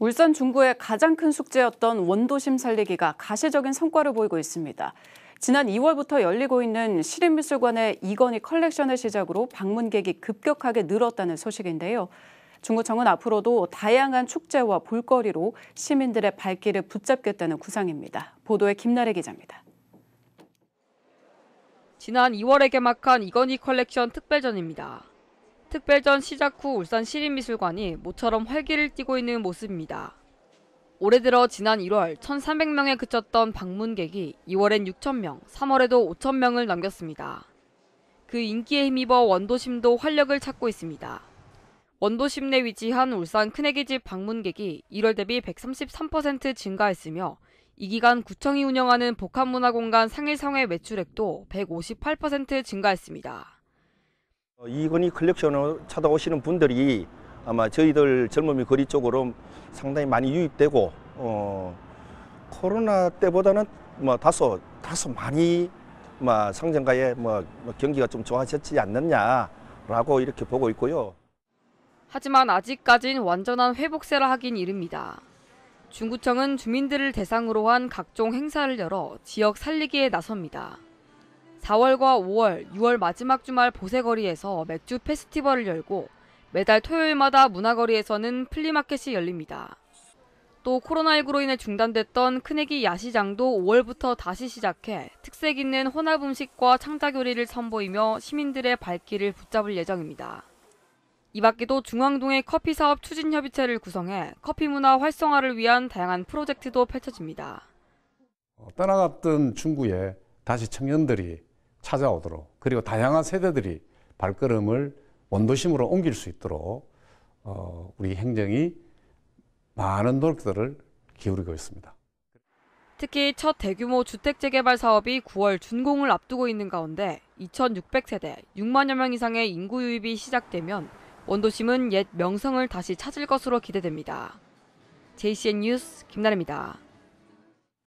울산 중구의 가장 큰 숙제였던 원도심 살리기가 가시적인 성과를 보이고 있습니다. 지난 2월부터 열리고 있는 시립미술관의 이건희 컬렉션을 시작으로 방문객이 급격하게 늘었다는 소식인데요. 중구청은 앞으로도 다양한 축제와 볼거리로 시민들의 발길을 붙잡겠다는 구상입니다. 보도에 김나래 기자입니다. 지난 2월에 개막한 이건희 컬렉션 특별전입니다. 특별전 시작 후 울산 시립미술관이 모처럼 활기를 띠고 있는 모습입니다. 올해 들어 지난 1월 1,300명에 그쳤던 방문객이 2월엔 6,000명, 3월에도 5,000명을 넘겼습니다. 그 인기에 힘입어 원도심도 활력을 찾고 있습니다. 원도심 내 위치한 울산 큰애기 집 방문객이 1월 대비 133% 증가했으며 이 기간 구청이 운영하는 복합문화공간 상일성의 매출액도 158% 증가했습니다. 어, 이건희 컬렉션을 찾아오시는 분들이 아마 저희들 젊음이 거리 쪽으로 상당히 많이 유입되고 어, 코로나 때보다는 뭐 다소 다소 많이 뭐 상점가에 뭐 경기가 좀 좋아졌지 않느냐라고 이렇게 보고 있고요. 하지만 아직까진 완전한 회복세라 하긴 이릅니다. 중구청은 주민들을 대상으로 한 각종 행사를 열어 지역 살리기에 나섭니다. 4월과 5월, 6월 마지막 주말 보세거리에서 맥주 페스티벌을 열고 매달 토요일마다 문화거리에서는 플리마켓이 열립니다. 또 코로나19로 인해 중단됐던 큰애기 야시장도 5월부터 다시 시작해 특색 있는 혼합 음식과 창작 요리를 선보이며 시민들의 발길을 붙잡을 예정입니다. 이 밖에도 중앙동의 커피 사업 추진 협의체를 구성해 커피 문화 활성화를 위한 다양한 프로젝트도 펼쳐집니다. 어, 떠나갔던 중구에 다시 청년들이 찾아오도록 그리고 다양한 세대들이 발걸음을 원도심으로 옮길 수 있도록 어, 우리 행정이 많은 노력들을 기울이고 있습니다. 특히 첫 대규모 주택 재개발 사업이 9월 준공을 앞두고 있는 가운데 2,600세대 6만여 명 이상의 인구 유입이 시작되면 원도심은 옛 명성을 다시 찾을 것으로 기대됩니다. JCN 뉴스 김나래입니다.